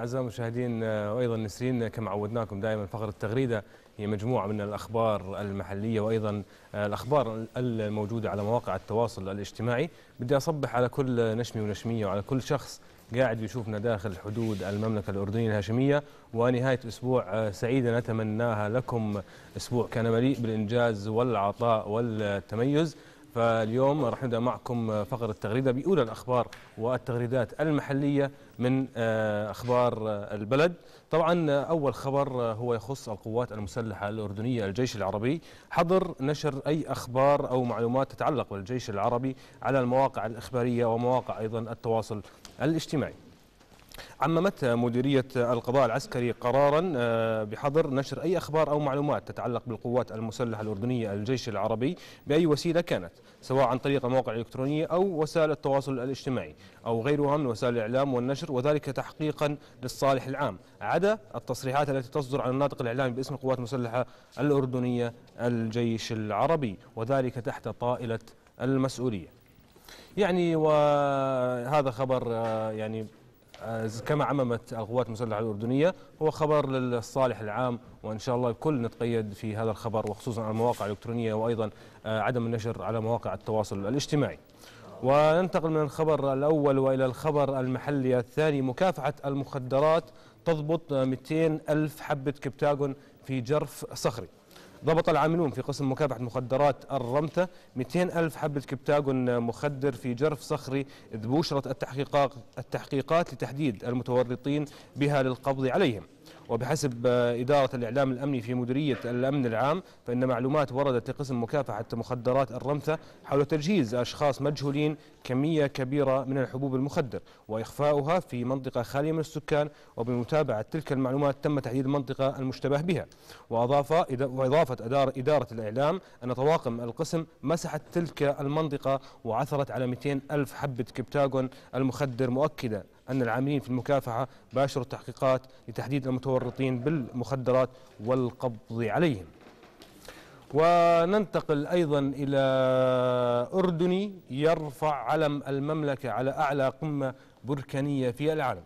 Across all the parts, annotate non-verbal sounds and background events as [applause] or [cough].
أعزائي المشاهدين آه، وأيضا نسرين آه، كما عودناكم دائما فقرة التغريدة هي مجموعة من الأخبار المحلية وأيضا آه، الأخبار الموجودة على مواقع التواصل الاجتماعي بدي أصبح على كل نشمي ونشمية وعلى كل شخص قاعد يشوفنا داخل حدود المملكة الأردنية الهاشمية ونهاية أسبوع سعيدة نتمناها لكم أسبوع كان مليء بالإنجاز والعطاء والتميز فاليوم راح نبدا معكم آه، فقره التغريده باولى الاخبار والتغريدات المحليه من آه، اخبار آه، البلد. طبعا اول خبر هو يخص القوات المسلحه الاردنيه الجيش العربي حظر نشر اي اخبار او معلومات تتعلق بالجيش العربي على المواقع الاخباريه ومواقع ايضا التواصل الاجتماعي. عممت مديرية القضاء العسكري قرارا آه، بحظر نشر أي أخبار أو معلومات تتعلق بالقوات المسلحة الأردنية الجيش العربي بأي وسيلة كانت سواء عن طريق مواقع الإلكترونية أو وسائل التواصل الاجتماعي أو غيرها من وسائل الإعلام والنشر وذلك تحقيقا للصالح العام عدا التصريحات التي تصدر عن الناطق الإعلامي باسم القوات المسلحة الأردنية الجيش العربي وذلك تحت طائلة المسؤولية يعني وهذا خبر آه، يعني آه، كما عممت القوات المسلحة الأردنية هو خبر للصالح العام وإن شاء الله الكل نتقيد في هذا الخبر وخصوصا على المواقع الإلكترونية وأيضا آه، عدم النشر على مواقع التواصل الاجتماعي وننتقل من الخبر الأول وإلى الخبر المحلي الثاني مكافحة المخدرات تضبط 200 ألف حبة كبتاغون في جرف صخري ضبط العاملون في قسم مكافحة مخدرات الرمثة 200 ألف حبة كبتاغون مخدر في جرف صخري إذ بوشرت التحقيقات لتحديد المتورطين بها للقبض عليهم وبحسب آه، إدارة الإعلام الأمني في مديرية الأمن العام فإن معلومات وردت لقسم مكافحة مخدرات الرمثة حول تجهيز أشخاص مجهولين كمية كبيرة من الحبوب المخدر وإخفاؤها في منطقة خالية من السكان وبمتابعة تلك المعلومات تم تحديد المنطقة المشتبه بها وأضاف وإضافة إدارة الإعلام أن طواقم القسم مسحت تلك المنطقة وعثرت على 200 ألف حبة كبتاغون المخدر مؤكدة أن العاملين في المكافحة باشروا التحقيقات لتحديد المتورطين بالمخدرات والقبض عليهم وننتقل أيضا إلى أردني يرفع علم المملكة على أعلى قمة بركانية في العالم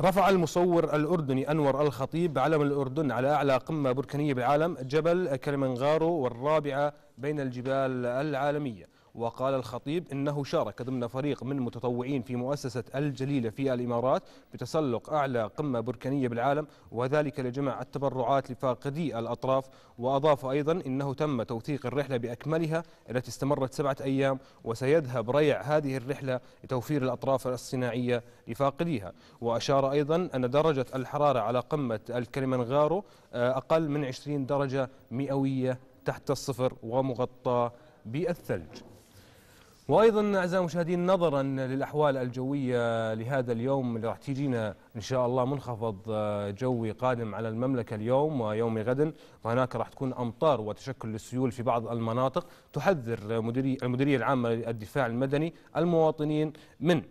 رفع المصور الأردني أنور الخطيب علم الأردن على أعلى قمة بركانية بالعالم جبل كلمنغارو والرابعة بين الجبال العالمية وقال الخطيب إنه شارك ضمن فريق من متطوعين في مؤسسة الجليلة في الإمارات بتسلق أعلى قمة بركانية بالعالم وذلك لجمع التبرعات لفاقدي الأطراف وأضاف أيضا إنه تم توثيق الرحلة بأكملها التي استمرت سبعة أيام وسيذهب ريع هذه الرحلة لتوفير الأطراف الصناعية لفاقديها وأشار أيضا أن درجة الحرارة على قمة الكلمنغارو آه، أقل من 20 درجة مئوية تحت الصفر ومغطى بالثلج وأيضا أعزائي المشاهدين نظرا للأحوال الجوية لهذا اليوم اللي راح تيجينا إن شاء الله منخفض جوي قادم على المملكة اليوم ويوم غد وهناك راح تكون أمطار وتشكل للسيول في بعض المناطق تحذر مديري المديرية العامة للدفاع المدني المواطنين من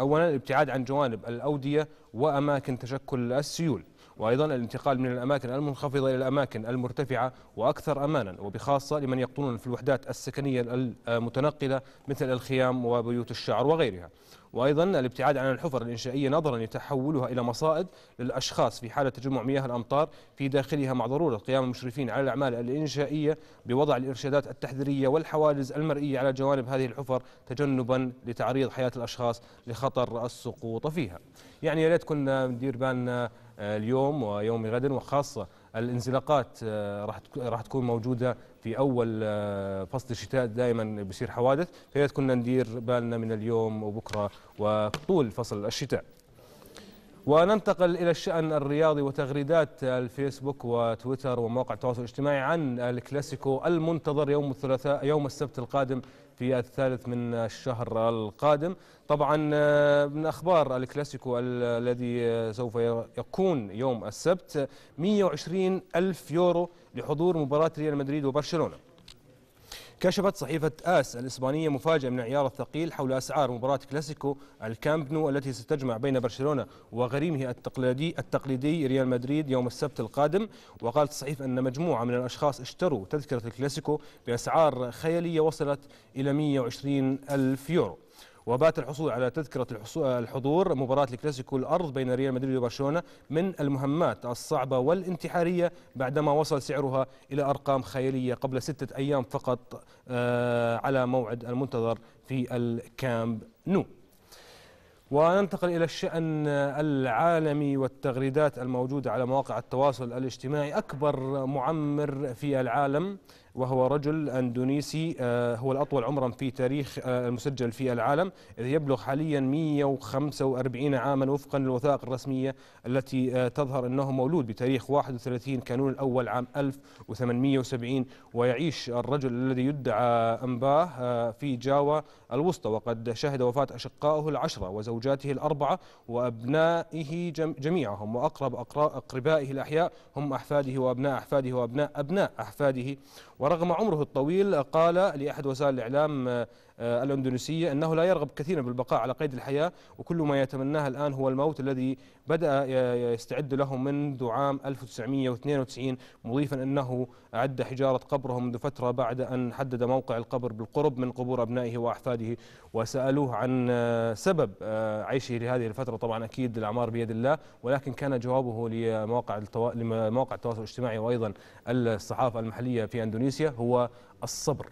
أولا الابتعاد عن جوانب الأودية وأماكن تشكل السيول وأيضا الانتقال من الأماكن المنخفضة إلى الأماكن المرتفعة وأكثر أمانا وبخاصة لمن يقطنون في الوحدات السكنية المتنقلة مثل الخيام وبيوت الشعر وغيرها وأيضا الابتعاد عن الحفر الإنشائية نظرا لتحولها إلى مصائد للأشخاص في حالة تجمع مياه الأمطار في داخلها مع ضرورة قيام المشرفين على الأعمال الإنشائية بوضع الإرشادات التحذيرية والحواجز المرئية على جوانب هذه الحفر تجنبا لتعريض حياة الأشخاص لخطر السقوط فيها يعني يا ريت كنا ندير بالنا آه، اليوم ويوم غد وخاصة الانزلاقات آه، راح راح تكون موجودة في أول آه، فصل الشتاء دائما بصير حوادث فيا كنا ندير بالنا من اليوم وبكرة وطول فصل الشتاء وننتقل إلى الشأن الرياضي وتغريدات الفيسبوك وتويتر ومواقع التواصل الاجتماعي عن الكلاسيكو المنتظر يوم الثلاثاء يوم السبت القادم في الثالث من الشهر القادم طبعا من أخبار الكلاسيكو الذي سوف يكون يوم السبت 120 ألف يورو لحضور مباراة ريال مدريد وبرشلونة كشفت صحيفة آس الإسبانية مفاجأة من عيار الثقيل حول أسعار مباراة كلاسيكو الكامب نو التي ستجمع بين برشلونة وغريمه التقليدي التقليدي ريال مدريد يوم السبت القادم وقالت الصحيفة أن مجموعة من الأشخاص اشتروا تذكرة الكلاسيكو بأسعار خيالية وصلت إلى 120 ألف يورو وبات الحصول على تذكرة الحضور مباراة الكلاسيكو الأرض بين ريال مدريد وبرشلونة من المهمات الصعبة والانتحارية بعدما وصل سعرها إلى أرقام خيالية قبل ستة أيام فقط آه، على موعد المنتظر في الكامب نو وننتقل إلى الشأن العالمي والتغريدات الموجودة على مواقع التواصل الاجتماعي أكبر معمر في العالم وهو رجل أندونيسي آه، هو الأطول عمرا في تاريخ آه، المسجل في العالم إذ يبلغ حاليا 145 عاما وفقا للوثائق الرسمية التي آه، تظهر أنه مولود بتاريخ 31 كانون الأول عام 1870 ويعيش الرجل الذي يدعى أنباه في جاوة الوسطى وقد شهد وفاة أشقائه العشرة وزوجاته الأربعة وأبنائه جميعهم وأقرب أقربائه الأحياء هم أحفاده وأبناء أحفاده وأبناء أبناء أحفاده ورغم عمره الطويل قال لأحد وسائل الإعلام آه، آه، الأندونيسية أنه لا يرغب كثيرا بالبقاء على قيد الحياة وكل ما يتمناه الآن هو الموت الذي بدأ يستعد له منذ عام 1992 مضيفا أنه أعد حجارة قبره منذ فترة بعد أن حدد موقع القبر بالقرب من قبور أبنائه وأحفاده وسألوه عن آه، سبب عيشه لهذه الفترة طبعا أكيد الأعمار بيد الله ولكن كان جوابه لمواقع التواصل الاجتماعي وأيضا الصحافة المحلية في أندونيسيا تونسيا هو الصبر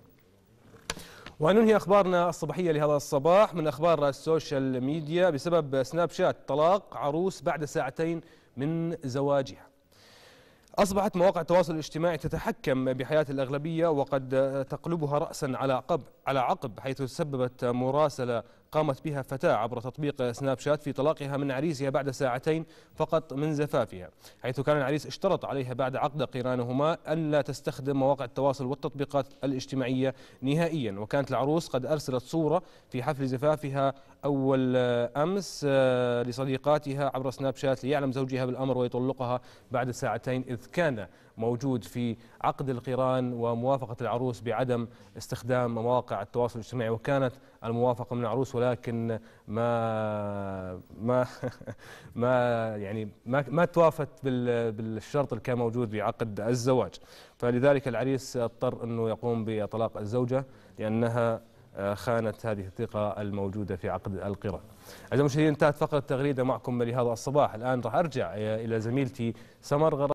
وننهي اخبارنا الصباحيه لهذا الصباح من اخبار السوشيال ميديا بسبب سناب شات طلاق عروس بعد ساعتين من زواجها. اصبحت مواقع التواصل الاجتماعي تتحكم بحياه الاغلبيه وقد تقلبها راسا على عقب على عقب حيث سببت مراسله قامت بها فتاة عبر تطبيق سناب شات في طلاقها من عريسها بعد ساعتين فقط من زفافها حيث كان العريس اشترط عليها بعد عقد قرانهما أن لا تستخدم مواقع التواصل والتطبيقات الاجتماعية نهائيا وكانت العروس قد أرسلت صورة في حفل زفافها أول آه، أمس آه، لصديقاتها عبر سناب شات ليعلم زوجها بالأمر ويطلقها بعد ساعتين إذ كان موجود في عقد القران وموافقة العروس بعدم استخدام مواقع التواصل الاجتماعي وكانت الموافقة من العروس ولكن ما ما [laughs] ما يعني ما ما توافت بالشرط اللي كان موجود بعقد الزواج فلذلك العريس اضطر انه يقوم بطلاق الزوجة لأنها آه، خانة هذه الثقة الموجودة في عقد القرى أعزائي المشاهدين انتهت فقرة التغريدة معكم لهذا الصباح الآن راح أرجع آه، إلى زميلتي سمر غرام